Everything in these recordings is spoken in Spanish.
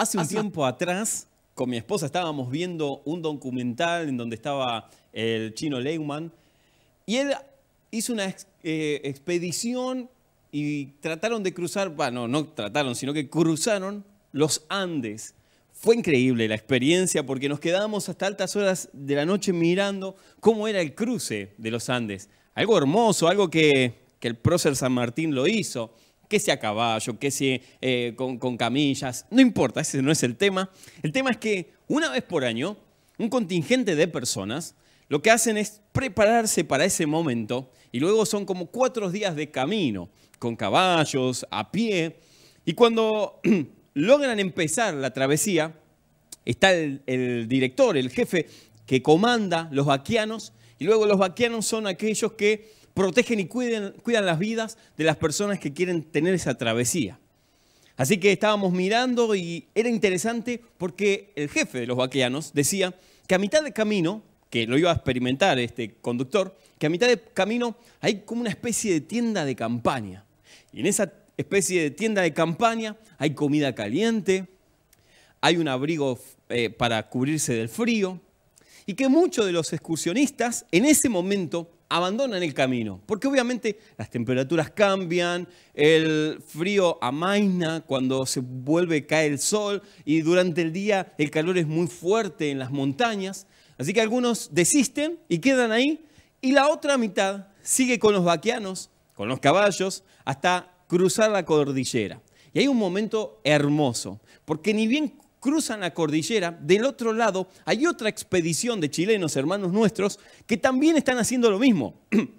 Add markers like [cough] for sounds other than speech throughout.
Hace un tiempo atrás, con mi esposa estábamos viendo un documental en donde estaba el chino Leumann y él hizo una eh, expedición y trataron de cruzar, bueno, no trataron, sino que cruzaron los Andes. Fue increíble la experiencia porque nos quedábamos hasta altas horas de la noche mirando cómo era el cruce de los Andes. Algo hermoso, algo que, que el prócer San Martín lo hizo que sea a caballo, que sea eh, con, camillas, no importa, ese no es el tema. El tema es que una vez por año, un contingente de personas lo que hacen es prepararse para ese momento y luego son como cuatro días de camino, con caballos, a pie, y cuando [clears throat] logran empezar la travesía, está el, el director, el jefe que comanda los vaquianos, y luego los vaquianos son aquellos que protegen y cuidan las vidas de las personas que quieren tener esa travesía. Así que estábamos mirando y era interesante porque el jefe de los vaqueanos decía que a mitad de camino, que lo iba a experimentar este conductor, que a mitad de camino hay como una especie de tienda de campaña. Y en esa especie de tienda de campaña hay comida caliente, hay un abrigo eh, para cubrirse del frío, y que muchos de los excursionistas en ese momento abandonan el camino, porque obviamente las temperaturas cambian, el frío amaina cuando se vuelve, cae el sol y durante el día el calor es muy fuerte en las montañas, así que algunos desisten y quedan ahí y la otra mitad sigue con los vaquianos, con los caballos, hasta cruzar la cordillera. Y hay un momento hermoso, porque ni bien cruzan la cordillera, del otro lado hay otra expedición de chilenos, hermanos nuestros, que también están haciendo lo mismo. [clears throat]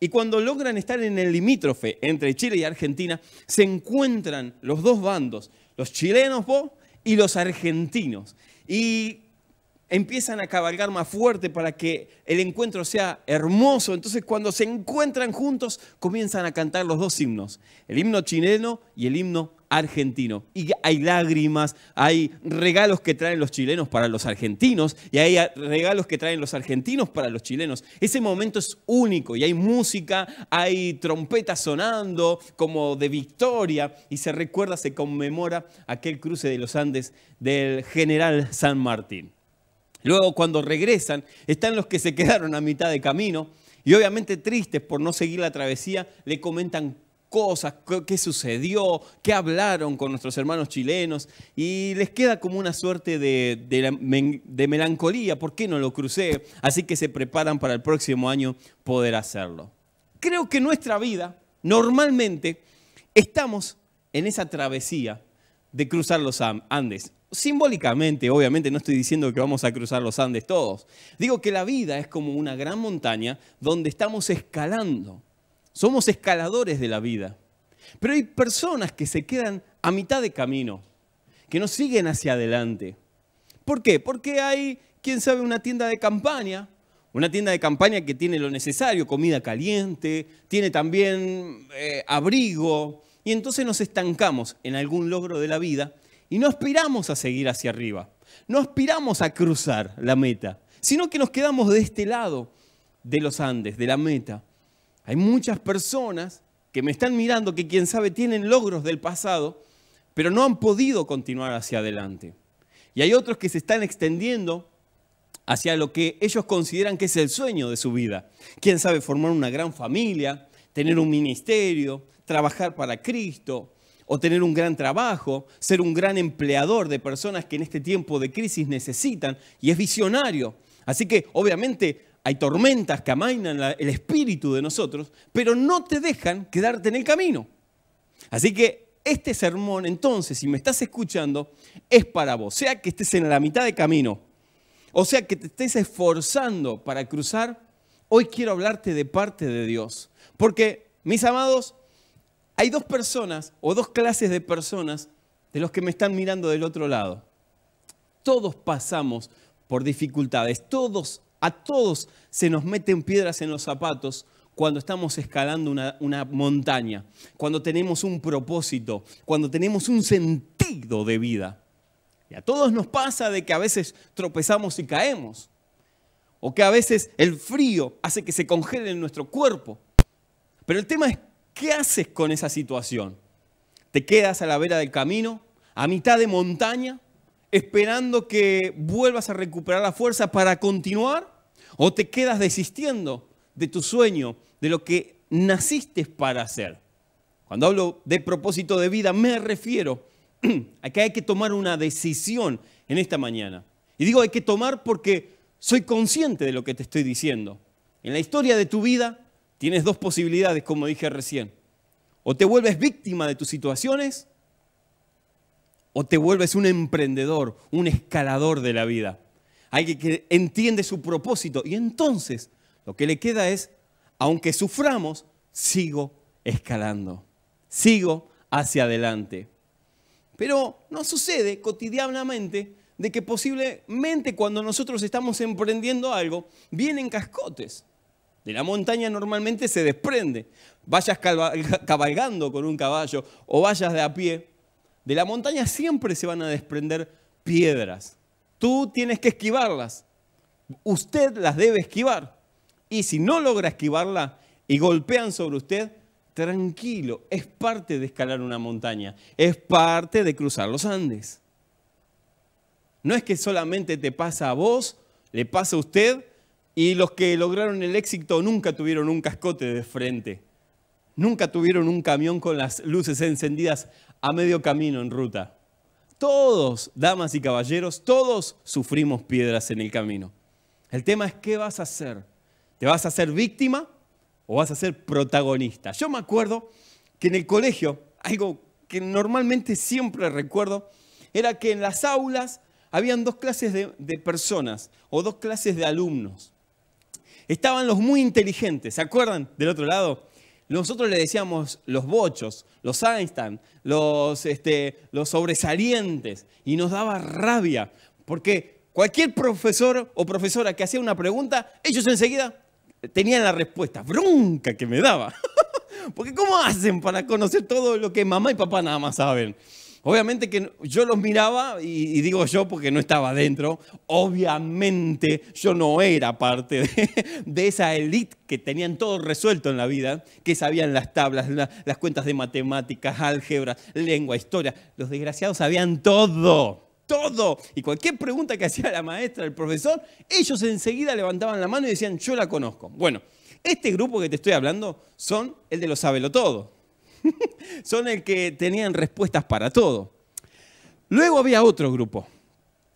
Y cuando logran estar en el limítrofe entre Chile y Argentina, se encuentran los dos bandos, los chilenos y los argentinos. Y empiezan a cabalgar más fuerte para que el encuentro sea hermoso. Entonces cuando se encuentran juntos, comienzan a cantar los dos himnos, el himno chileno y el himno argentino. Y hay lágrimas, hay regalos que traen los chilenos para los argentinos y hay regalos que traen los argentinos para los chilenos. Ese momento es único y hay música, hay trompetas sonando como de victoria y se recuerda, se conmemora aquel cruce de los Andes del general San Martín. Luego cuando regresan, están los que se quedaron a mitad de camino y obviamente tristes por no seguir la travesía, le comentan cosas, qué sucedió, qué hablaron con nuestros hermanos chilenos y les queda como una suerte de, melancolía, ¿por qué no lo crucé? Así que se preparan para el próximo año poder hacerlo. Creo que nuestra vida, normalmente, estamos en esa travesía de cruzar los Andes. Simbólicamente, obviamente, no estoy diciendo que vamos a cruzar los Andes todos. Digo que la vida es como una gran montaña donde estamos escalando somos escaladores de la vida. Pero hay personas que se quedan a mitad de camino, que no siguen hacia adelante. ¿Por qué? Porque hay, quién sabe, una tienda de campaña, una tienda de campaña que tiene lo necesario, comida caliente, tiene también eh, abrigo, y entonces nos estancamos en algún logro de la vida y no aspiramos a seguir hacia arriba, no aspiramos a cruzar la meta, sino que nos quedamos de este lado de los Andes, de la meta. Hay muchas personas que me están mirando que quién sabe tienen logros del pasado, pero no han podido continuar hacia adelante. Y hay otros que se están extendiendo hacia lo que ellos consideran que es el sueño de su vida. Quién sabe formar una gran familia, tener un ministerio, trabajar para Cristo o tener un gran trabajo, ser un gran empleador de personas que en este tiempo de crisis necesitan y es visionario. Así que obviamente hay tormentas que amainan el espíritu de nosotros, pero no te dejan quedarte en el camino. Así que este sermón, entonces, si me estás escuchando, es para vos, sea que estés en la mitad de camino, o sea que te estés esforzando para cruzar, hoy quiero hablarte de parte de Dios. Porque, mis amados, hay dos personas o dos clases de personas de los que me están mirando del otro lado. Todos pasamos por dificultades, todos a todos se nos meten piedras en los zapatos cuando estamos escalando una, montaña, cuando tenemos un propósito, cuando tenemos un sentido de vida. Y a todos nos pasa de que a veces tropezamos y caemos, o que a veces el frío hace que se congele en nuestro cuerpo. Pero el tema es, ¿qué haces con esa situación? ¿Te quedas a la vera del camino, a mitad de montaña, esperando que vuelvas a recuperar la fuerza para continuar? O te quedas desistiendo de tu sueño, de lo que naciste para hacer. Cuando hablo de propósito de vida, me refiero [clears throat] a que hay que tomar una decisión en esta mañana. Y digo hay que tomar porque soy consciente de lo que te estoy diciendo. En la historia de tu vida tienes dos posibilidades, como dije recién. O te vuelves víctima de tus situaciones o te vuelves un emprendedor, un escalador de la vida alguien que entiende su propósito. Y entonces lo que le queda es, aunque suframos, sigo escalando, sigo hacia adelante. Pero no sucede cotidianamente de que posiblemente cuando nosotros estamos emprendiendo algo, vienen cascotes. De la montaña normalmente se desprende. Vayas cabalgando con un caballo o vayas de a pie, de la montaña siempre se van a desprender piedras tú tienes que esquivarlas. Usted las debe esquivar. Y si no logra esquivarla y golpean sobre usted, tranquilo, es parte de escalar una montaña, es parte de cruzar los Andes. No es que solamente te pasa a vos, le pasa a usted y los que lograron el éxito nunca tuvieron un cascote de frente, nunca tuvieron un camión con las luces encendidas a medio camino en ruta. Todos, damas y caballeros, todos sufrimos piedras en el camino. El tema es qué vas a hacer. ¿Te vas a ser víctima o vas a ser protagonista? Yo me acuerdo que en el colegio, algo que normalmente siempre recuerdo, era que en las aulas habían dos clases de, de, personas o dos clases de alumnos. Estaban los muy inteligentes, ¿se acuerdan del otro lado? Nosotros le decíamos los bochos, los Einstein, este, los, sobresalientes, y nos daba rabia, porque cualquier profesor o profesora que hacía una pregunta, ellos enseguida tenían la respuesta, bronca que me daba. [laughs] porque ¿cómo hacen para conocer todo lo que mamá y papá nada más saben? Obviamente que yo los miraba y, digo yo porque no estaba dentro, obviamente yo no era parte de, esa elite que tenían todo resuelto en la vida, que sabían las tablas, las cuentas de matemáticas, álgebra, lengua, historia. Los desgraciados sabían todo, todo. Y cualquier pregunta que hacía la maestra, el profesor, ellos enseguida levantaban la mano y decían, yo la conozco. Bueno, este grupo que te estoy hablando son el de los todo. [laughs] son el que tenían respuestas para todo. Luego había otro grupo.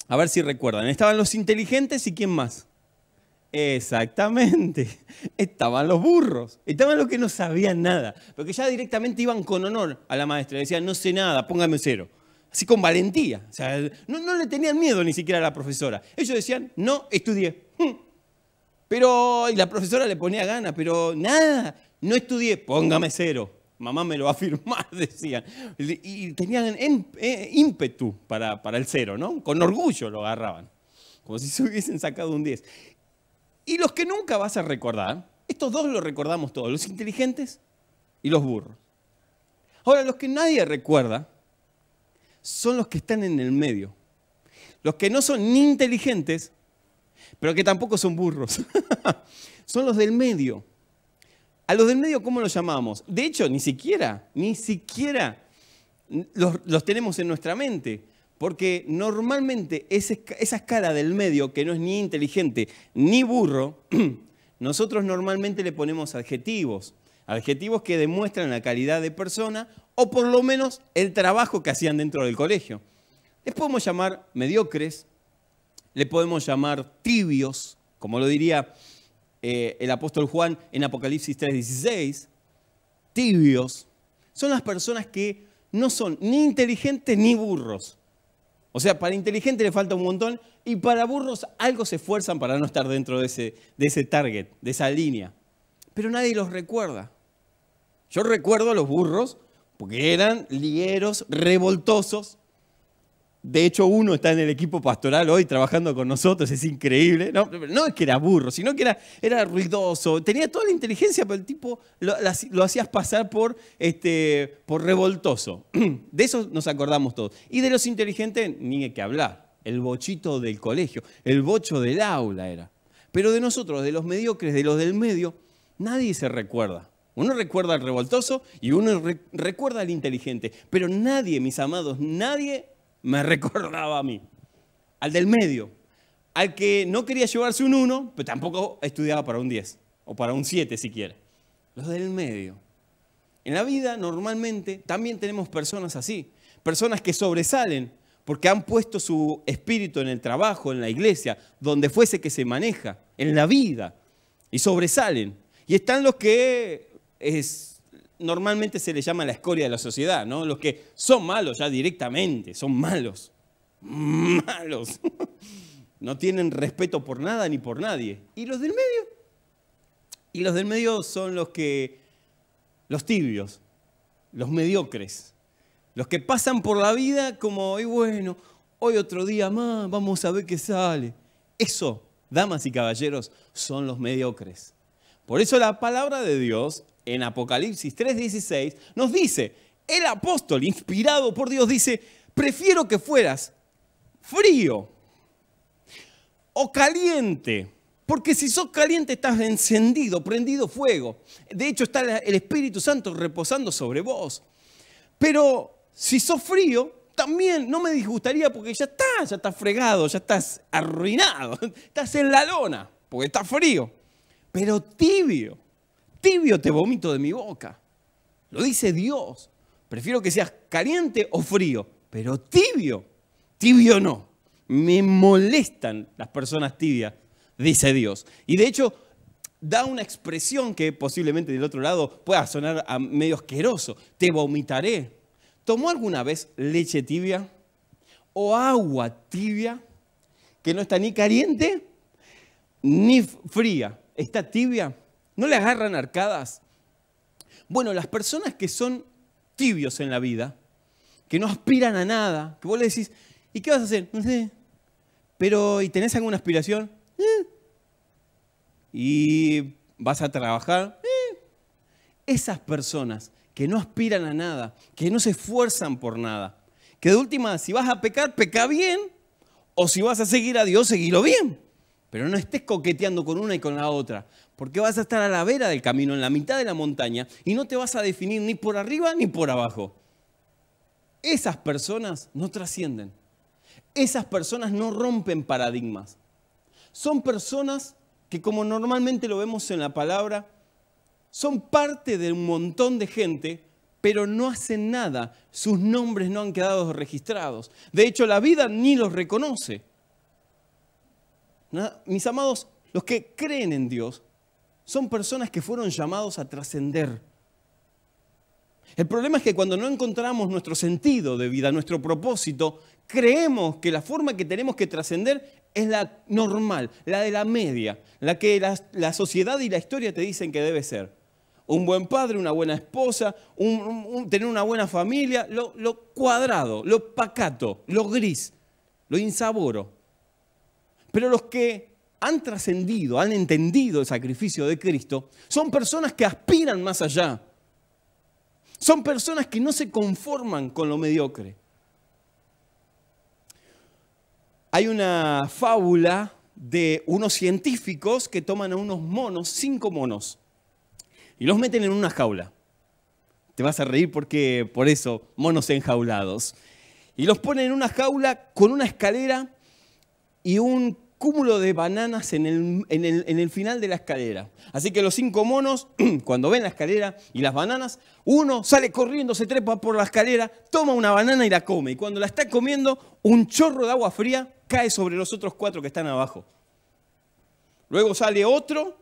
A ver si recuerdan. Estaban los inteligentes y quién más. Exactamente. [laughs] Estaban los burros. Estaban los que no sabían nada. Porque ya directamente iban con honor a la maestra. decían, no sé nada, póngame cero. Así con valentía. sea, no, no le tenían miedo ni siquiera a la profesora. Ellos decían, no estudié. Mm. Pero, y la profesora le ponía ganas, pero nada, no estudié, póngame cero mamá me lo va a firmar, [laughs] decían. Y tenían eh, ímpetu para, para el cero, ¿no? Con orgullo lo agarraban, como si se hubiesen sacado un 10. Y los que nunca vas a recordar, estos dos los recordamos todos, los inteligentes y los burros. Ahora, los que nadie recuerda son los que están en el medio. Los que no son ni inteligentes, pero que tampoco son burros. [laughs] son los del medio. A los del medio, ¿cómo los llamamos? De hecho, ni siquiera, ni siquiera los, tenemos en nuestra mente. Porque normalmente esa escala del medio, que no es ni inteligente ni burro, [clears throat] nosotros normalmente le ponemos adjetivos. Adjetivos que demuestran la calidad de persona o por lo menos el trabajo que hacían dentro del colegio. Les podemos llamar mediocres, le podemos llamar tibios, como lo diría eh, el apóstol Juan en Apocalipsis 3:16, tibios, son las personas que no son ni inteligentes ni burros. O sea, para inteligente le falta un montón y para burros algo se esfuerzan para no estar dentro de ese, de ese target, de esa línea. Pero nadie los recuerda. Yo recuerdo a los burros porque eran ligueros, revoltosos, de hecho, uno está en el equipo pastoral hoy trabajando con nosotros, es increíble. No, es que era burro, sino que era, ruidoso, tenía toda la inteligencia, pero el tipo lo, hacías pasar por, este, por revoltoso. [clears throat] De eso nos acordamos todos. Y de los inteligentes, ni hay que hablar. El bochito del colegio, el bocho del aula era. Pero de nosotros, de los mediocres, de los del medio, nadie se recuerda. Uno recuerda al revoltoso y uno recuerda al inteligente. Pero nadie, mis amados, nadie me [laughs] recordaba a mí. Al del medio, al que no quería llevarse un 1, pero tampoco estudiaba para un 10 o para un 7 siquiera. Los del medio. En la vida normalmente también tenemos personas así, personas que sobresalen porque han puesto su espíritu en el trabajo, en la iglesia, donde fuese que se maneja, en la vida, y sobresalen. Y están los que es, normalmente se le llama la escoria de la sociedad, ¿no? Los que son malos ya directamente, son malos. Malos. [laughs] No tienen respeto por nada ni por nadie. ¿Y los del medio? Y los del medio son los que, los tibios, los mediocres, los que pasan por la vida como, ...hoy bueno, hoy otro día más, vamos a ver qué sale. Eso, damas y caballeros, son los mediocres. Por eso la palabra de Dios en Apocalipsis 3:16, nos dice, el apóstol inspirado por Dios dice, prefiero que fueras frío o caliente. Porque si sos caliente estás encendido, prendido fuego. De hecho está el Espíritu Santo reposando sobre vos. Pero si sos frío, también no me disgustaría porque ya está, ya estás fregado, ya estás arruinado, [laughs] estás en la lona, porque está frío. Pero tibio, tibio te vomito de mi boca. Lo dice Dios. Prefiero que seas caliente o frío, pero tibio, tibio no. Me molestan las personas tibias, dice Dios. Y de hecho, da una expresión que posiblemente del otro lado pueda sonar a medio asqueroso. Te vomitaré. ¿Tomó alguna vez leche tibia o agua tibia que no está ni caliente ni fría? ¿Está tibia? no le agarran arcadas. Bueno, las personas que son tibios en la vida, que no aspiran a nada, que vos le decís, ¿y qué vas a hacer? No sé. Pero, ¿y tenés alguna aspiración? Eh. ¿Y vas a trabajar? Eh. Esas personas que no aspiran a nada, que no se esfuerzan por nada, que de última, si vas a pecar, peca bien, o si vas a seguir a Dios, seguilo bien. Pero no estés coqueteando con una y con la otra, porque vas a estar a la vera del camino, en la mitad de la montaña, y no te vas a definir ni por arriba ni por abajo. Esas personas no trascienden. Esas personas no rompen paradigmas. Son personas que, como normalmente lo vemos en la palabra, son parte de un montón de gente, pero no hacen nada. Sus nombres no han quedado registrados. De hecho, la vida ni los reconoce. Mis amados, los que creen en Dios son personas que fueron llamados a trascender. El problema es que cuando no encontramos nuestro sentido de vida, nuestro propósito, creemos que la forma que tenemos que trascender es la normal, la de la media, la que la, sociedad y la historia te dicen que debe ser. Un buen padre, una buena esposa, tener una buena familia, lo, lo cuadrado, lo pacato, lo gris, lo insaboro. Pero los que han trascendido, han entendido el sacrificio de Cristo, son personas que aspiran más allá. Son personas que no se conforman con lo mediocre. Hay una fábula de unos científicos que toman a unos monos, cinco monos, y los meten en una jaula. Te vas a reír porque por eso, monos enjaulados. Y los ponen en una jaula con una escalera y un cúmulo de bananas en el, final de la escalera. Así que los cinco monos, [clears throat] cuando ven la escalera y las bananas, uno sale corriendo, se trepa por la escalera, toma una banana y la come. Y cuando la está comiendo, un chorro de agua fría cae sobre los otros cuatro que están abajo. Luego sale otro,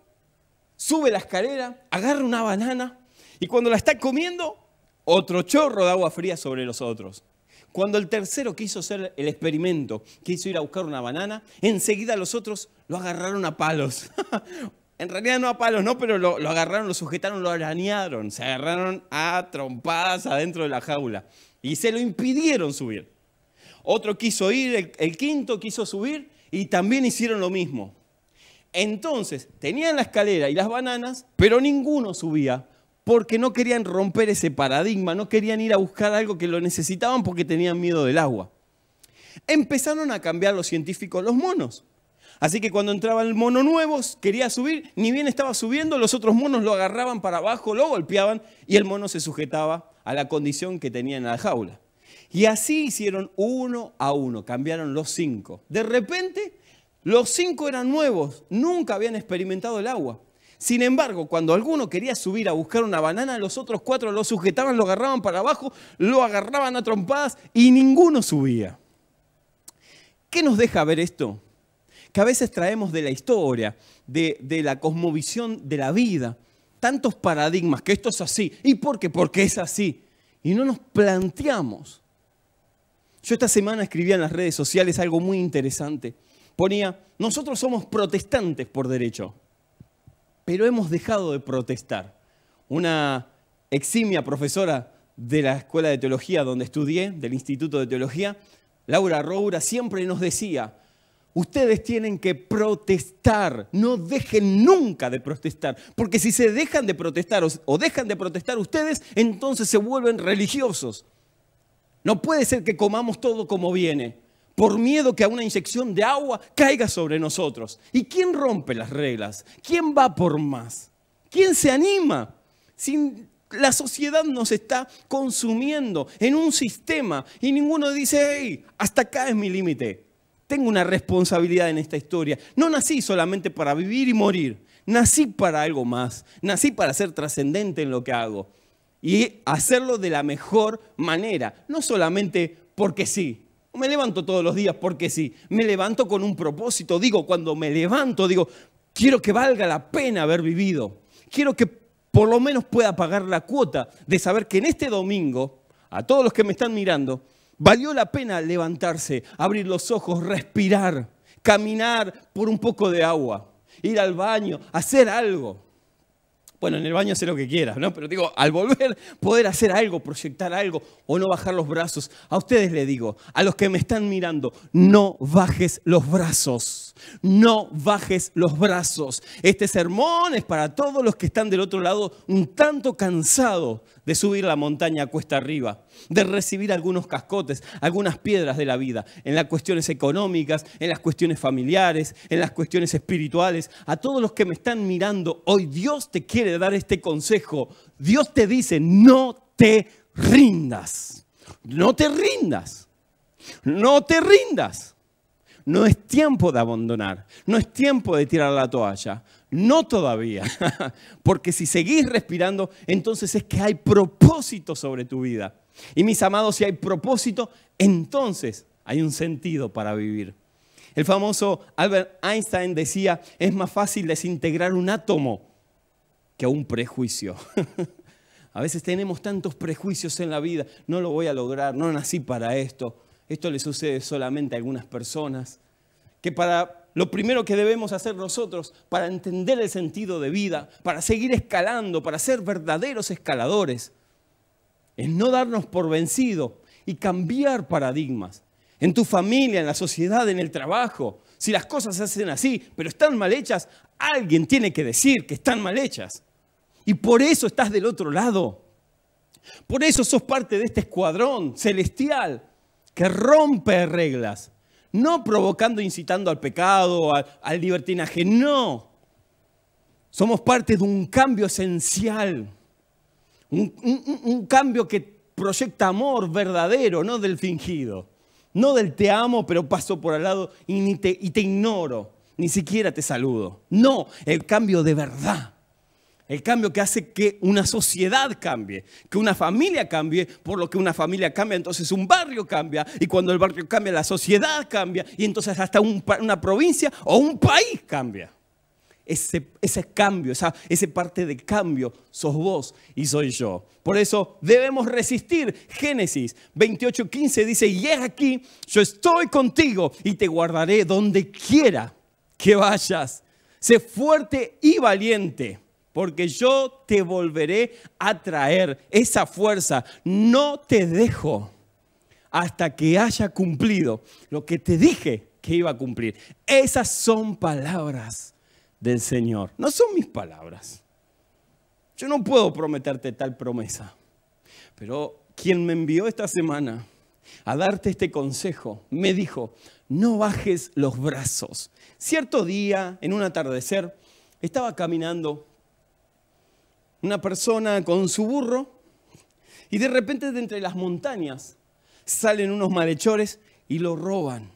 sube la escalera, agarra una banana y cuando la está comiendo, otro chorro de agua fría sobre los otros. Cuando el tercero quiso hacer el experimento, quiso ir a buscar una banana, enseguida los otros lo agarraron a palos. [laughs] en realidad no a palos, no, pero lo, agarraron, lo sujetaron, lo arañaron. Se agarraron a trompadas adentro de la jaula y se lo impidieron subir. Otro quiso ir, el quinto quiso subir y también hicieron lo mismo. Entonces, tenían la escalera y las bananas, pero ninguno subía porque no querían romper ese paradigma, no querían ir a buscar algo que lo necesitaban porque tenían miedo del agua. Empezaron a cambiar los científicos los monos. Así que cuando entraba el mono nuevo, quería subir, ni bien estaba subiendo, los otros monos lo agarraban para abajo, lo golpeaban y el mono se sujetaba a la condición que tenía en la jaula. Y así hicieron uno a uno, cambiaron los cinco. De repente, los cinco eran nuevos, nunca habían experimentado el agua. Sin embargo, cuando alguno quería subir a buscar una banana, los otros cuatro lo sujetaban, lo agarraban para abajo, lo agarraban a trompadas y ninguno subía. ¿Qué nos deja ver esto? Que a veces traemos de la historia, de, la cosmovisión de la vida, tantos paradigmas, que esto es así. ¿Y por qué? Porque es así. Y no nos planteamos. Yo esta semana escribía en las redes sociales algo muy interesante. Ponía, nosotros somos protestantes por derecho pero hemos dejado de protestar. Una eximia profesora de la Escuela de Teología donde estudié, del Instituto de Teología, Laura Roura, siempre nos decía, ustedes tienen que protestar, no dejen nunca de protestar, porque si se dejan de protestar o dejan de protestar ustedes, entonces se vuelven religiosos. No puede ser que comamos todo como viene por miedo que a una inyección de agua caiga sobre nosotros. ¿Y quién rompe las reglas? ¿Quién va por más? ¿Quién se anima? Sin, la sociedad nos está consumiendo en un sistema y ninguno dice, hey, hasta acá es mi límite. Tengo una responsabilidad en esta historia. No nací solamente para vivir y morir. Nací para algo más. Nací para ser trascendente en lo que hago. Y hacerlo de la mejor manera. No solamente porque sí, me levanto todos los días porque sí, me levanto con un propósito. Digo, cuando me levanto, digo, quiero que valga la pena haber vivido. Quiero que por lo menos pueda pagar la cuota de saber que en este domingo, a todos los que me están mirando, valió la pena levantarse, abrir los ojos, respirar, caminar por un poco de agua, ir al baño, hacer algo. Bueno, en el baño sé lo que quieras, ¿no? Pero digo, al volver, poder hacer algo, proyectar algo o no bajar los brazos. A ustedes le digo, a los que me están mirando, no bajes los brazos. No bajes los brazos. Este sermón es para todos los que están del otro lado un tanto cansados de subir la montaña cuesta arriba de recibir algunos cascotes, algunas piedras de la vida, en las cuestiones económicas, en las cuestiones familiares, en las cuestiones espirituales. A todos los que me están mirando, hoy Dios te quiere dar este consejo. Dios te dice, no te rindas. No te rindas. No te rindas. No es tiempo de abandonar. No es tiempo de tirar la toalla. No todavía. [laughs] Porque si seguís respirando, entonces es que hay propósito sobre tu vida. Y mis amados, si hay propósito, entonces hay un sentido para vivir. El famoso Albert Einstein decía, es más fácil desintegrar un átomo que un prejuicio. [laughs] a veces tenemos tantos prejuicios en la vida, no lo voy a lograr, no nací para esto. Esto le sucede solamente a algunas personas. Que para lo primero que debemos hacer nosotros, para entender el sentido de vida, para seguir escalando, para ser verdaderos escaladores, es no darnos por vencido y cambiar paradigmas. En tu familia, en la sociedad, en el trabajo. Si las cosas se hacen así, pero están mal hechas, alguien tiene que decir que están mal hechas. Y por eso estás del otro lado. Por eso sos parte de este escuadrón celestial que rompe reglas. No provocando, incitando al pecado, al libertinaje, no. Somos parte de un cambio esencial un, cambio que proyecta amor verdadero, no del fingido. No del te amo, pero paso por al lado y, te, ignoro. Ni siquiera te saludo. No, el cambio de verdad. El cambio que hace que una sociedad cambie, que una familia cambie, por lo que una familia cambia, entonces un barrio cambia, y cuando el barrio cambia, la sociedad cambia, y entonces hasta una provincia o un país cambia ese, cambio, esa, parte de cambio, sos vos y soy yo. Por eso debemos resistir. Génesis 28:15 dice, y es aquí, yo estoy contigo y te guardaré donde quiera que vayas. Sé fuerte y valiente, porque yo te volveré a traer esa fuerza. No te dejo hasta que haya cumplido lo que te dije que iba a cumplir. Esas son palabras del Señor. No son mis palabras. Yo no puedo prometerte tal promesa. Pero quien me envió esta semana a darte este consejo me dijo, no bajes los brazos. Cierto día, en un atardecer, estaba caminando una persona con su burro y de repente de entre las montañas salen unos malhechores y lo roban.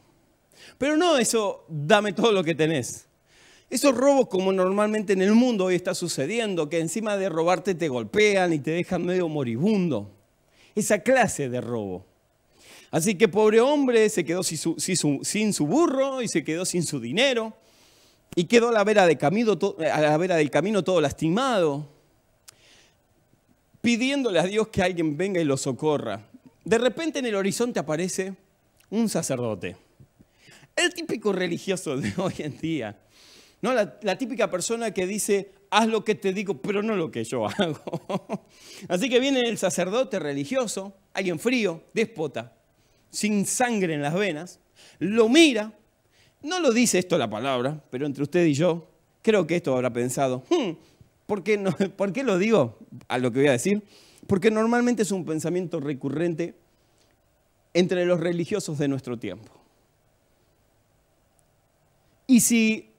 Pero no eso, dame todo lo que tenés. Esos robos como normalmente en el mundo hoy está sucediendo, que encima de robarte te golpean y te dejan medio moribundo. Esa clase de robo. Así que pobre hombre se quedó sin su, burro y se quedó sin su dinero y quedó a la vera, de a la vera del camino todo lastimado, pidiéndole a Dios que alguien venga y lo socorra. De repente en el horizonte aparece un sacerdote, el típico religioso de [laughs] hoy en día ¿no? La, típica persona que dice, haz lo que te digo, pero no lo que yo [laughs] hago. Así que viene el sacerdote religioso, alguien frío, déspota, sin sangre en las venas, lo mira, no lo dice esto la palabra, pero entre usted y yo, creo que esto habrá pensado, hmm, no, [laughs] ¿por qué lo digo a lo que voy a decir? Porque normalmente es un pensamiento recurrente entre los religiosos de nuestro tiempo. Y si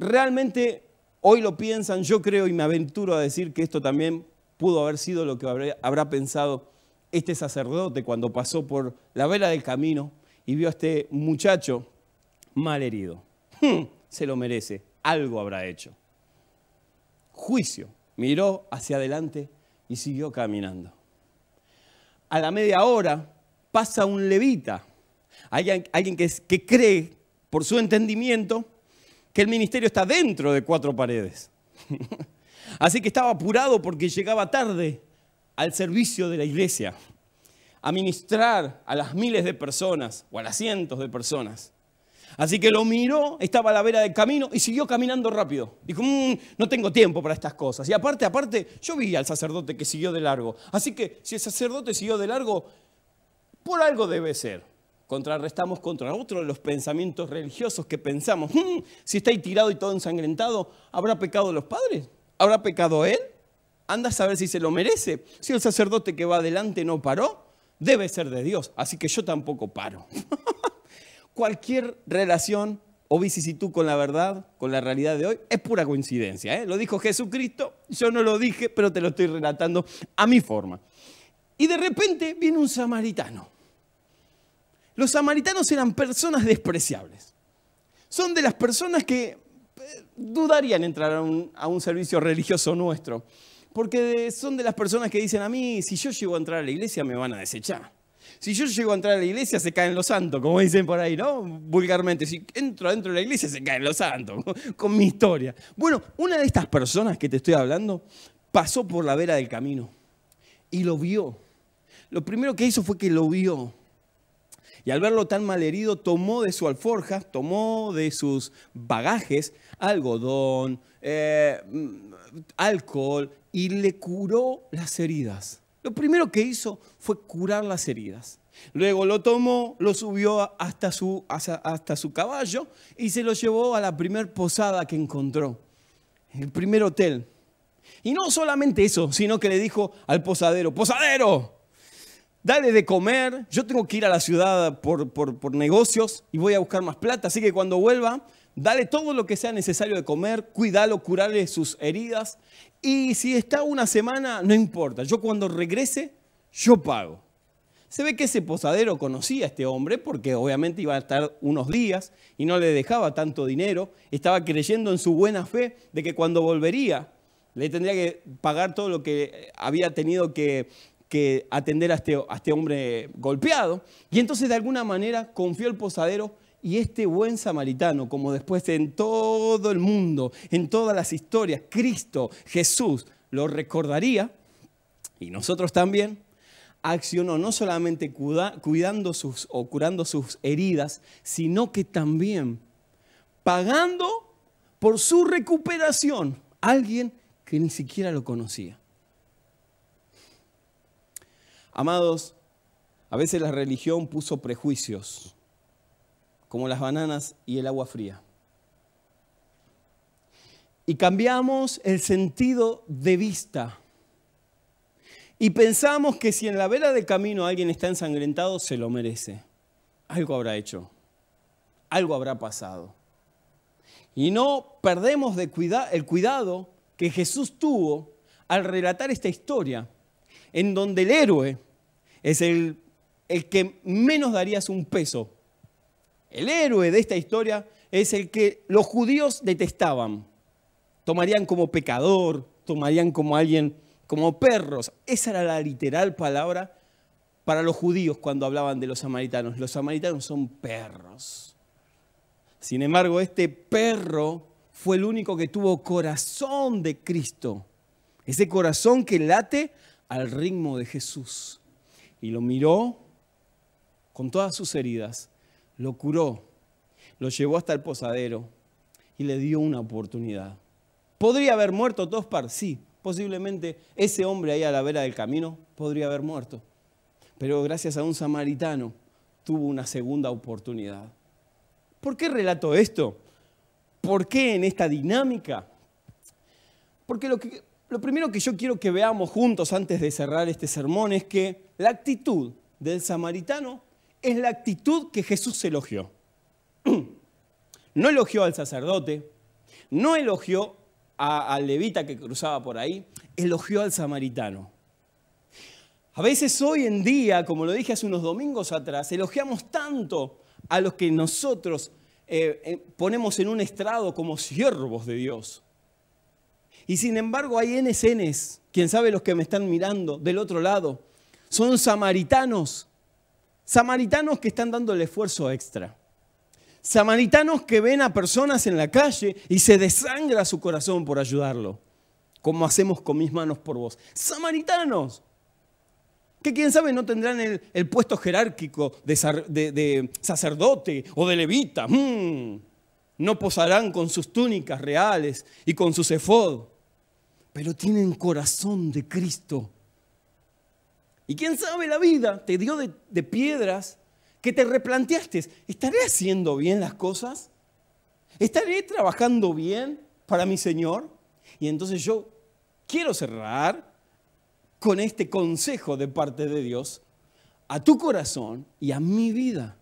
Realmente hoy lo piensan, yo creo y me aventuro a decir que esto también pudo haber sido lo que habrá pensado este sacerdote cuando pasó por la vela del camino y vio a este muchacho mal herido. Hmm, se lo merece, algo habrá hecho. Juicio, miró hacia adelante y siguió caminando. A la media hora pasa un levita, alguien, alguien que cree por su entendimiento que el ministerio está dentro de cuatro paredes. [laughs] Así que estaba apurado porque llegaba tarde al servicio de la iglesia, a ministrar a las miles de personas o a las cientos de personas. Así que lo miró, estaba a la vera del camino y siguió caminando rápido. Dijo, mm, no tengo tiempo para estas cosas. Y aparte, aparte, yo vi al sacerdote que siguió de largo. Así que si el sacerdote siguió de largo, por algo debe ser contrarrestamos contra otro los pensamientos religiosos que pensamos, mm, si está ahí tirado y todo ensangrentado, ¿habrá pecado los padres? ¿Habrá pecado él? Anda a saber si se lo merece. Si el sacerdote que va adelante no paró, debe ser de Dios, así que yo tampoco paro. [laughs] Cualquier relación o vicisitud con la verdad, con la realidad de hoy, es pura coincidencia. ¿eh? Lo dijo Jesucristo, yo no lo dije, pero te lo estoy relatando a mi forma. Y de repente viene un samaritano los samaritanos eran personas despreciables. Son de las personas que eh, dudarían entrar a un, servicio religioso nuestro. Porque son de las personas que dicen a mí, si yo llego a entrar a la iglesia me van a desechar. Si yo llego a entrar a la iglesia, se caen los santos, como dicen por ahí, ¿no? Vulgarmente, si entro adentro de la iglesia, se caen los santos, [laughs] con mi historia. Bueno, una de estas personas que te estoy hablando pasó por la vera del camino y lo vio. Lo primero que hizo fue que lo vio. Y al verlo tan mal herido tomó de su alforja, tomó de sus bagajes algodón, eh, mm, alcohol y le curó las heridas. Lo primero que hizo fue curar las heridas. Luego lo tomó, lo subió hasta su, hasta su caballo y se lo llevó a la primer posada que encontró, el primer hotel. Y no solamente eso, sino que le dijo al posadero, posadero, dale de comer, yo tengo que ir a la ciudad por, por, negocios y voy a buscar más plata, así que cuando vuelva, dale todo lo que sea necesario de comer, cuídalo, curale sus heridas y si está una semana, no importa, yo cuando regrese, yo pago. Se ve que ese posadero conocía a este hombre porque obviamente iba a estar unos días y no le dejaba tanto dinero, estaba creyendo en su buena fe de que cuando volvería le tendría que pagar todo lo que había tenido que que atender este, a este, hombre golpeado. Y entonces de alguna manera confió el posadero y este buen samaritano, como después en todo el mundo, en todas las historias, Cristo, Jesús, lo recordaría, y nosotros también, accionó no solamente cuidando sus o curando sus heridas, sino que también pagando por su recuperación a alguien que ni siquiera lo conocía. Amados, a veces la religión puso prejuicios, como las bananas y el agua fría. Y cambiamos el sentido de vista. Y pensamos que si en la vela del camino alguien está ensangrentado, se lo merece. Algo habrá hecho. Algo habrá pasado. Y no perdemos de el cuidado que Jesús tuvo al relatar esta historia en donde el héroe es el, que menos darías un peso. El héroe de esta historia es el que los judíos detestaban. Tomarían como pecador, tomarían como alguien, como perros. Esa era la literal palabra para los judíos cuando hablaban de los samaritanos. Los samaritanos son perros. Sin embargo, este perro fue el único que tuvo corazón de Cristo. Ese corazón que late al ritmo de Jesús. Y lo miró con todas sus heridas, lo curó, lo llevó hasta el posadero y le dio una oportunidad. ¿Podría haber muerto Tospar? Sí, posiblemente ese hombre ahí a la vera del camino podría haber muerto. Pero gracias a un samaritano tuvo una segunda oportunidad. ¿Por qué relato esto? ¿Por qué en esta dinámica? Porque lo que lo primero que yo quiero que veamos juntos antes de cerrar este sermón es que la actitud del samaritano es la actitud que Jesús elogió. [clears throat] No elogió al sacerdote, no elogió al levita que cruzaba por ahí, elogió al samaritano. A veces hoy en día, como lo dije hace unos domingos atrás, elogiamos tanto a los que nosotros eh, eh, ponemos en un estrado como siervos de Dios. Y sin embargo hay NSNs, quién sabe los que me están mirando del otro lado, son samaritanos, samaritanos que están dando el esfuerzo extra. Samaritanos que ven a personas en la calle y se desangra su corazón por ayudarlo, como hacemos con mis manos por vos. Samaritanos, que quién sabe no tendrán el, puesto jerárquico de, sacerdote o de levita. Mm. No posarán con sus túnicas reales y con sus efod pero tienen corazón de Cristo. Y quién sabe, la vida te dio de, piedras que te replanteaste. ¿Estaré haciendo bien las cosas? ¿Estaré trabajando bien para mi Señor? Y entonces yo quiero cerrar con este consejo de parte de Dios a tu corazón y a mi vida.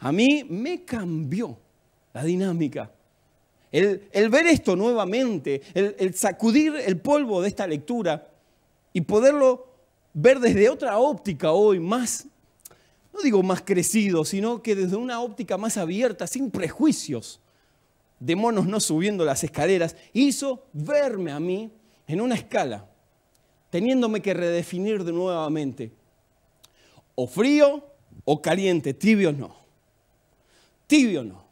A mí me cambió la dinámica el, ver esto nuevamente, el, el sacudir el polvo de esta lectura y poderlo ver desde otra óptica hoy, más, no digo más crecido, sino que desde una óptica más abierta, sin prejuicios, de monos no subiendo las escaleras, hizo verme a mí en una escala, teniéndome que redefinir de nuevamente, o frío o caliente, tibio no, tibio no,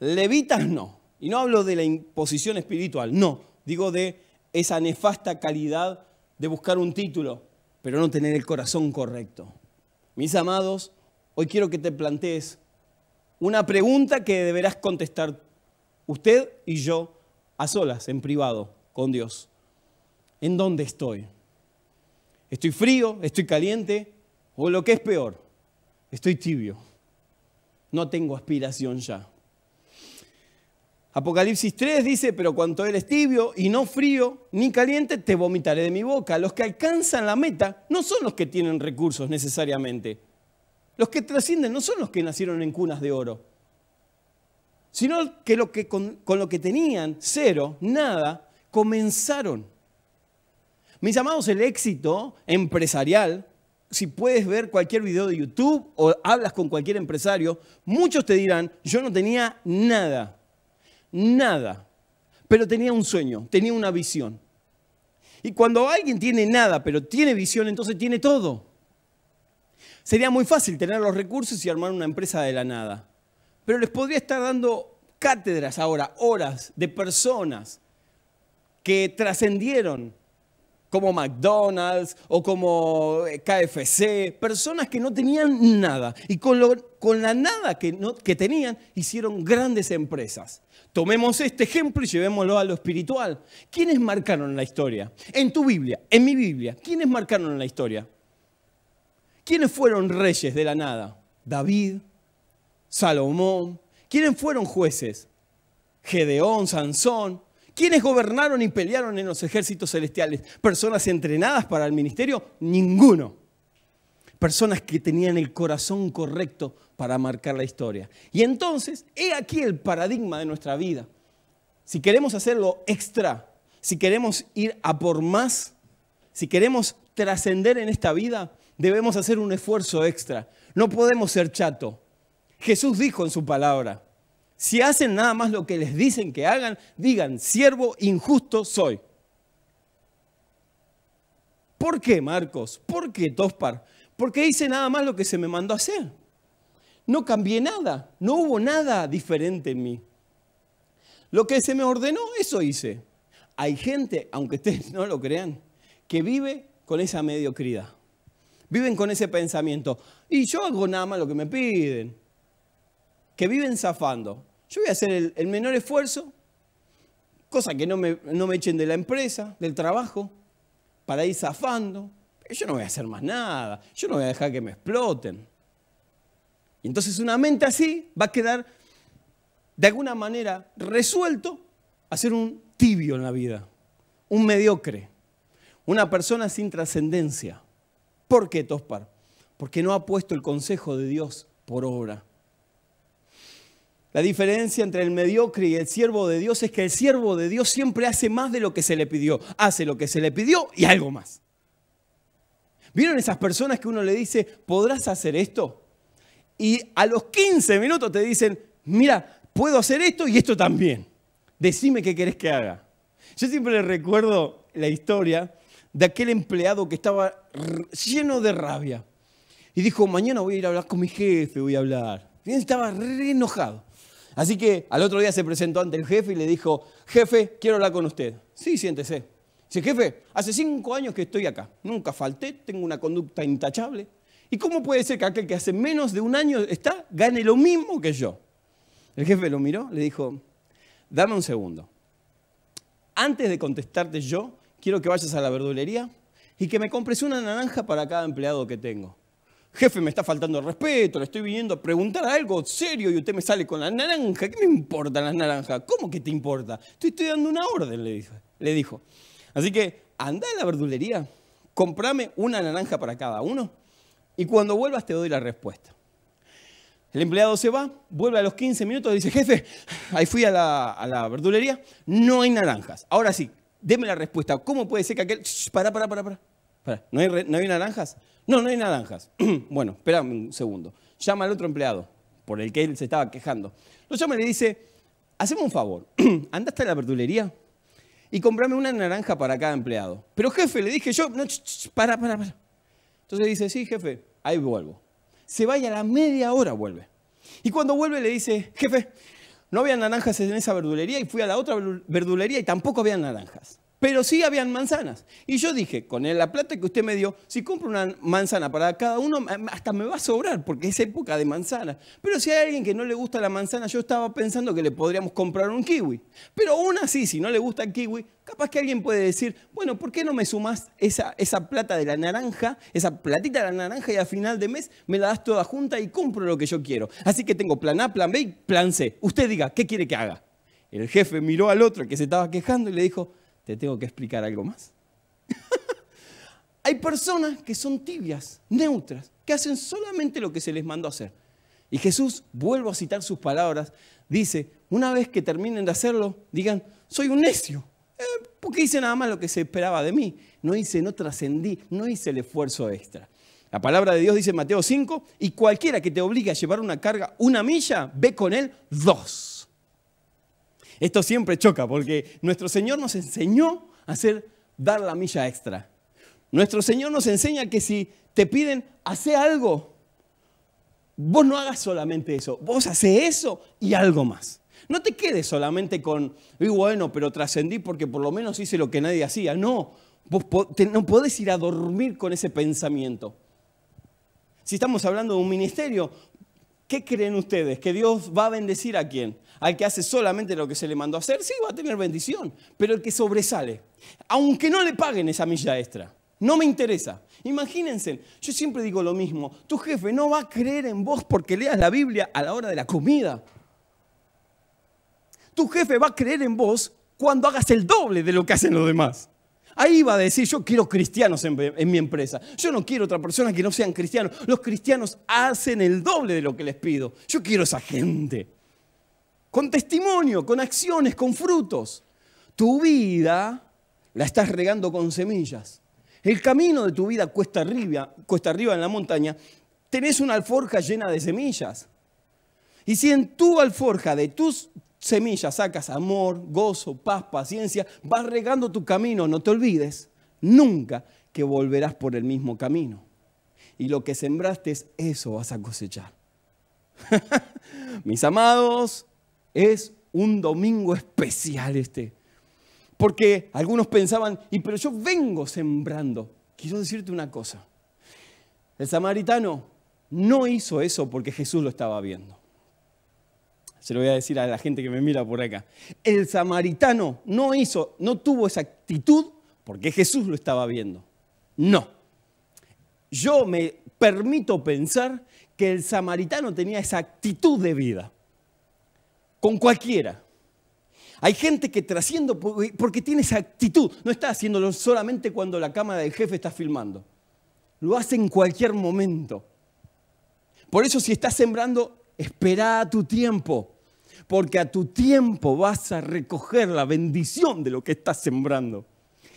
levitas no, y no hablo de la imposición espiritual, no, digo de esa nefasta calidad de buscar un título, pero no tener el corazón correcto. Mis amados, hoy quiero que te plantees una pregunta que deberás contestar usted y yo a solas, en privado, con Dios. ¿En dónde estoy? ¿Estoy frío? ¿Estoy caliente? ¿O lo que es peor? Estoy tibio. No tengo aspiración ya. Apocalipsis 3 dice, pero cuanto es tibio y no frío ni caliente, te vomitaré de mi boca. Los que alcanzan la meta no son los que tienen recursos necesariamente. Los que trascienden no son los que nacieron en cunas de oro, sino que, lo que con lo que tenían, cero, nada, comenzaron. Mis amados, el éxito empresarial, si puedes ver cualquier video de YouTube o hablas con cualquier empresario, muchos te dirán, yo no tenía nada nada, pero tenía un sueño, tenía una visión. Y cuando alguien tiene nada, pero tiene visión, entonces tiene todo. Sería muy fácil tener los recursos y armar una empresa de la nada. Pero les podría estar dando cátedras ahora, horas de personas que trascendieron como McDonald's o como eh, KFC, personas que no tenían nada y con, lo, con la nada que, no, que tenían hicieron grandes empresas. Tomemos este ejemplo y llevémoslo a lo espiritual. ¿Quiénes marcaron la historia? En tu Biblia, en mi Biblia, ¿quiénes marcaron la historia? ¿Quiénes fueron reyes de la nada? David, Salomón. ¿Quiénes fueron jueces? Gedeón, Sansón. ¿Quiénes gobernaron y pelearon en los ejércitos celestiales? ¿Personas entrenadas para el ministerio? Ninguno. Personas que tenían el corazón correcto para marcar la historia. Y entonces, he aquí el paradigma de nuestra vida. Si queremos hacerlo extra, si queremos ir a por más, si queremos trascender en esta vida, debemos hacer un esfuerzo extra. No podemos ser chato. Jesús dijo en su palabra, si hacen nada más lo que les dicen que hagan, digan, siervo injusto soy. ¿Por qué, Marcos? ¿Por qué, Tospar? Porque hice nada más lo que se me mandó a hacer. No cambié nada, no hubo nada diferente en mí. Lo que se me ordenó, eso hice. Hay gente, aunque ustedes no lo crean, que vive con esa mediocridad. Viven con ese pensamiento. Y yo hago nada más lo que me piden. Que viven zafando. Yo voy a hacer el, menor esfuerzo, cosa que no me, echen de la empresa, del trabajo, para ir zafando. yo no voy a hacer más nada, yo no voy a dejar que me exploten. Y entonces una mente así va a quedar de alguna manera resuelto a ser un tibio en la vida, un mediocre, una persona sin trascendencia. ¿Por qué, Tospar? Porque no ha puesto el consejo de Dios por obra. La diferencia entre el mediocre y el siervo de Dios es que el siervo de Dios siempre hace más de lo que se le pidió. Hace lo que se le pidió y algo más. ¿Vieron esas personas que uno le dice, ¿podrás hacer esto? Y a los 15 minutos te dicen, mira, puedo hacer esto y esto también. Decime qué querés que haga. Yo siempre le recuerdo la historia de aquel empleado que estaba lleno de rabia. Y dijo, mañana voy a ir a hablar con mi jefe, voy a hablar. Y estaba re enojado. Así que al otro día se presentó ante el jefe y le dijo, jefe, quiero hablar con usted. Sí, siéntese. Dice, jefe, hace cinco años que estoy acá. Nunca falté, tengo una conducta intachable. ¿Y cómo puede ser que aquel que hace menos de un año está gane lo mismo que yo? El jefe lo miró, le dijo, dame un segundo. Antes de contestarte yo, quiero que vayas a la verdulería y que me compres una naranja para cada empleado que tengo jefe, me está faltando respeto, le estoy viniendo a preguntar algo serio y usted me sale con la naranja. ¿Qué me importa las naranjas? ¿Cómo que te importa? Estoy, estoy dando una orden, le dijo. Así que anda a la verdulería, comprame una naranja para cada uno y cuando vuelvas te doy la respuesta. El empleado se va, vuelve a los 15 minutos y dice, jefe, ahí fui a la, verdulería, no hay naranjas. Ahora sí, deme la respuesta. ¿Cómo puede ser que aquel... Pará, para, para, para, ¿No ¿No hay naranjas? No, no hay naranjas. [clears throat] bueno, espera un segundo. Llama al otro empleado, por el que él se estaba quejando. Lo llama y le dice, hacemos un favor, [clears throat] anda hasta la verdulería y comprame una naranja para cada empleado. Pero jefe, le dije yo, no, para, para, para. Entonces dice, sí, jefe, ahí vuelvo. Se y a la media hora, vuelve. Y cuando vuelve le dice, jefe, no había naranjas en esa verdulería y fui a la otra verdulería y tampoco había naranjas pero sí habían manzanas. Y yo dije, con la plata que usted me dio, si compro una manzana para cada uno, hasta me va a sobrar, porque es época de manzanas. Pero si hay alguien que no le gusta la manzana, yo estaba pensando que le podríamos comprar un kiwi. Pero aún así, si no le gusta el kiwi, capaz que alguien puede decir, bueno, ¿por qué no me sumás esa, esa plata de la naranja, esa platita de la naranja y al final de mes me la das toda junta y compro lo que yo quiero? Así que tengo plan A, plan B y plan C. Usted diga, ¿qué quiere que haga? El jefe miró al otro que se estaba quejando y le dijo, ¿te tengo que explicar algo más? [laughs] Hay personas que son tibias, neutras, que hacen solamente lo que se les mandó hacer. Y Jesús, vuelvo a citar sus palabras, dice, una vez que terminen de hacerlo, digan, soy un necio, eh, porque hice nada más lo que se esperaba de mí. No hice, no trascendí, no hice el esfuerzo extra. La palabra de Dios dice en Mateo 5, y cualquiera que te obligue a llevar una carga una milla, ve con él dos. Esto siempre choca porque nuestro Señor nos enseñó a hacer dar la milla extra. Nuestro Señor nos enseña que si te piden hacer algo, vos no hagas solamente eso, vos hace eso y algo más. No te quedes solamente con, bueno, pero trascendí porque por lo menos hice lo que nadie hacía. No, vos no podés ir a dormir con ese pensamiento. Si estamos hablando de un ministerio, ¿qué creen ustedes? ¿Que Dios va a bendecir a quién? al que hace solamente lo que se le mandó a hacer, sí va a tener bendición, pero el que sobresale, aunque no le paguen esa milla extra, no me interesa. Imagínense, yo siempre digo lo mismo, tu jefe no va a creer en vos porque leas la Biblia a la hora de la comida. Tu jefe va a creer en vos cuando hagas el doble de lo que hacen los demás. Ahí va a decir, yo quiero cristianos en, mi empresa. Yo no quiero otra persona que no sean cristianos. Los cristianos hacen el doble de lo que les pido. Yo quiero esa gente con testimonio, con acciones, con frutos. Tu vida la estás regando con semillas. El camino de tu vida cuesta arriba, cuesta arriba en la montaña, tenés una alforja llena de semillas. Y si en tu alforja de tus semillas sacas amor, gozo, paz, paciencia, vas regando tu camino, no te olvides nunca que volverás por el mismo camino. Y lo que sembraste es eso vas a cosechar. [laughs] Mis amados, es un domingo especial este. Porque algunos pensaban, y pero yo vengo sembrando. Quiero decirte una cosa. El samaritano no hizo eso porque Jesús lo estaba viendo. Se lo voy a decir a la gente que me mira por acá. El samaritano no hizo, no tuvo esa actitud porque Jesús lo estaba viendo. No. Yo me permito pensar que el samaritano tenía esa actitud de vida con cualquiera. Hay gente que trasciende porque tiene esa actitud. No está haciéndolo solamente cuando la cámara del jefe está filmando. Lo hace en cualquier momento. Por eso si estás sembrando, espera a tu tiempo. Porque a tu tiempo vas a recoger la bendición de lo que estás sembrando.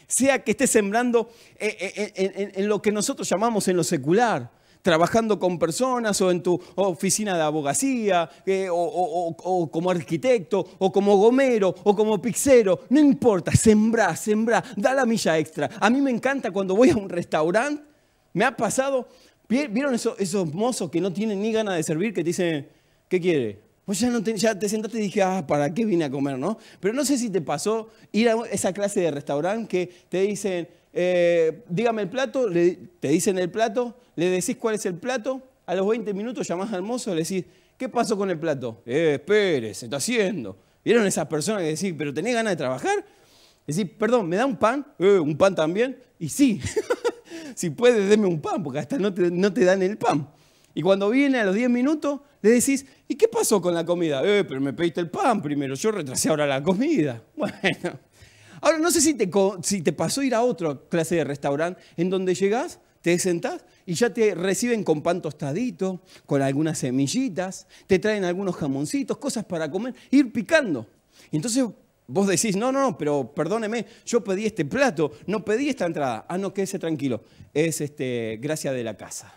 Sea que estés sembrando eh, eh, en, en lo que nosotros llamamos en lo secular, trabajando con personas o en tu oficina de abogacía, eh, o, como arquitecto, o como gomero, o como pixero, no importa, sembrá, sembrá, da la milla extra. A mí me encanta cuando voy a un restaurante, me ha pasado, ¿vieron esos, esos mozos que no tienen ni ganas de servir, que te dicen, ¿qué quiere? pues ya, no te, ya te sentaste y dije, ah, ¿para qué vine a comer, no? Pero no sé si te pasó ir a esa clase de restaurante que te dicen, eh, dígame el plato, te dicen el plato, le decís cuál es el plato, a los 20 minutos llamás al mozo, le decís, ¿qué pasó con el plato? Eh, espere, se está haciendo. ¿Vieron esas personas que decís, pero tenés ganas de trabajar? Decís, perdón, ¿me da un pan? Eh, ¿Un pan también? Y sí, [laughs] si puedes, deme un pan, porque hasta no te, no te dan el pan. Y cuando viene a los 10 minutos, le decís, ¿y qué pasó con la comida? Eh, pero me pediste el pan primero, yo retrasé ahora la comida. [laughs] Bueno, Ahora, no sé si te, pasó ir a otra clase de restaurante en donde llegás, te sentás y ya te reciben con pan tostadito, con algunas semillitas, te traen algunos jamoncitos, cosas para comer, ir picando. Y entonces vos decís, no, no, no, pero perdóneme, yo pedí este plato, no pedí esta entrada. Ah, no, quédese tranquilo, es este, gracia de la casa,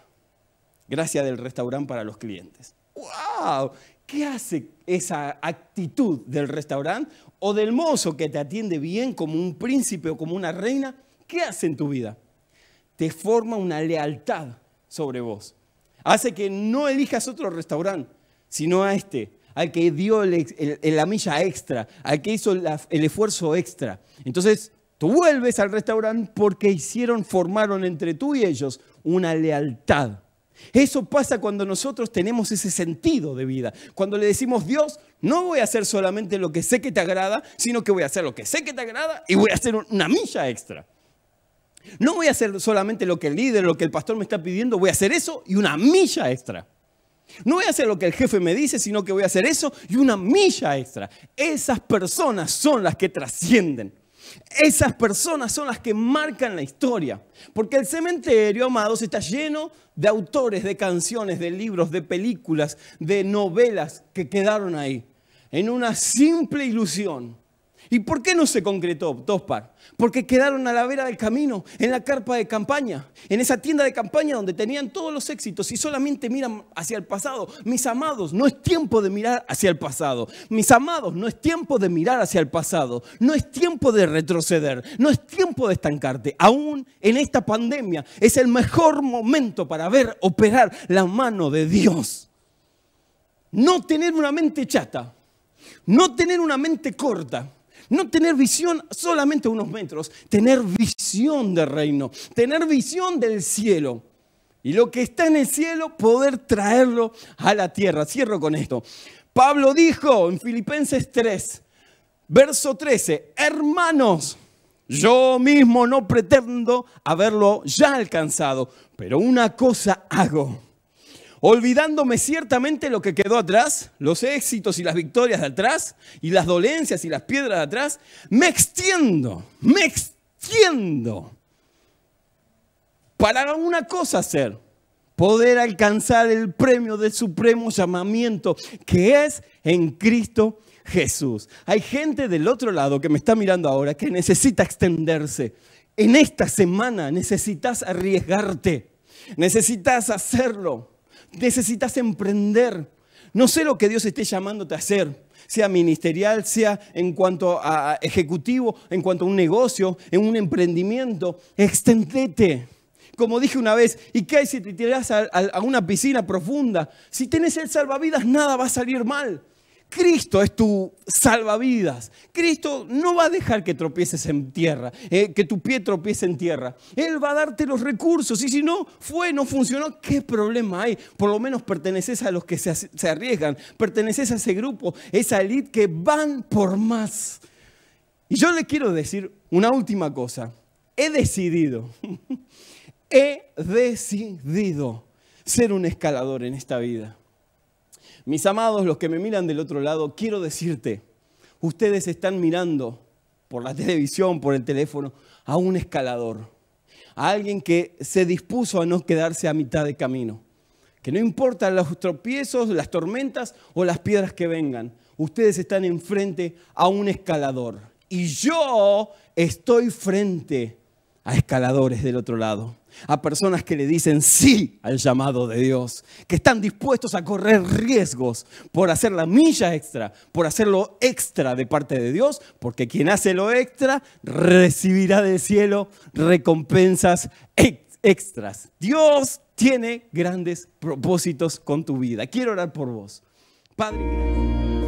gracia del restaurante para los clientes. ¡Wow! ¿Qué hace esa actitud del restaurante o del mozo que te atiende bien como un príncipe o como una reina? ¿Qué hace en tu vida? Te forma una lealtad sobre vos. Hace que no elijas otro restaurante, sino a este, al que dio la milla extra, al que hizo el esfuerzo extra. Entonces, tú vuelves al restaurante porque hicieron, formaron entre tú y ellos una lealtad eso pasa cuando nosotros tenemos ese sentido de vida. Cuando le decimos, Dios, no voy a hacer solamente lo que sé que te agrada, sino que voy a hacer lo que sé que te agrada y voy a hacer una milla extra. No voy a hacer solamente lo que el líder, lo que el pastor me está pidiendo, voy a hacer eso y una milla extra. No voy a hacer lo que el jefe me dice, sino que voy a hacer eso y una milla extra. Esas personas son las que trascienden. Esas personas son las que marcan la historia. Porque el cementerio, amados, está lleno de autores, de canciones, de libros, de películas, de novelas que quedaron ahí. En una simple ilusión ¿Y por qué no se concretó Tospar? Porque quedaron a la vera del camino, en la carpa de campaña, en esa tienda de campaña donde tenían todos los éxitos y solamente miran hacia el pasado. Mis amados, no es tiempo de mirar hacia el pasado. Mis amados, no es tiempo de mirar hacia el pasado. No es tiempo de retroceder. No es tiempo de estancarte. Aún en esta pandemia es el mejor momento para ver operar la mano de Dios. No tener una mente chata. No tener una mente corta no tener visión solamente unos metros, tener visión del reino, tener visión del cielo. Y lo que está en el cielo, poder traerlo a la tierra. Cierro con esto. Pablo dijo en Filipenses 3, verso 13, hermanos, yo mismo no pretendo haberlo ya alcanzado, pero una cosa hago olvidándome ciertamente lo que quedó atrás, los éxitos y las victorias de atrás, y las dolencias y las piedras de atrás, me extiendo, me extiendo para una cosa hacer, poder alcanzar el premio del supremo llamamiento que es en Cristo Jesús. Hay gente del otro lado que me está mirando ahora que necesita extenderse. En esta semana necesitas arriesgarte, necesitas hacerlo necesitas emprender. No sé lo que Dios esté llamándote a hacer, sea ministerial, sea en cuanto a ejecutivo, en cuanto a un negocio, en un emprendimiento. Extendete. Como dije una vez, ¿y qué hay si te tiras a, una piscina profunda? Si tienes el salvavidas, nada va a salir mal. Cristo es tu salvavidas. Cristo no va a dejar que tropieces en tierra, eh, que tu pie tropiece en tierra. Él va a darte los recursos y si no fue, no funcionó, ¿qué problema hay? Por lo menos perteneces a los que se, se arriesgan, perteneces a ese grupo, esa elite que van por más. Y yo le quiero decir una última cosa. He decidido, [laughs] he decidido ser un escalador en esta vida. Mis amados, los que me miran del otro lado, quiero decirte, ustedes están mirando por la [laughs] televisión, por el teléfono, a un escalador, a alguien que se dispuso a no quedarse a mitad de camino. Que no importan los tropiezos, las tormentas o las piedras que vengan, ustedes están enfrente a un escalador. Y yo estoy frente a escaladores del otro lado a personas que le dicen sí al llamado de Dios, que están dispuestos a correr riesgos por hacer la milla extra, por hacerlo extra de parte de Dios, porque quien hace lo extra recibirá del cielo recompensas extras. Dios tiene grandes propósitos con tu vida. Quiero orar por vos. Padre.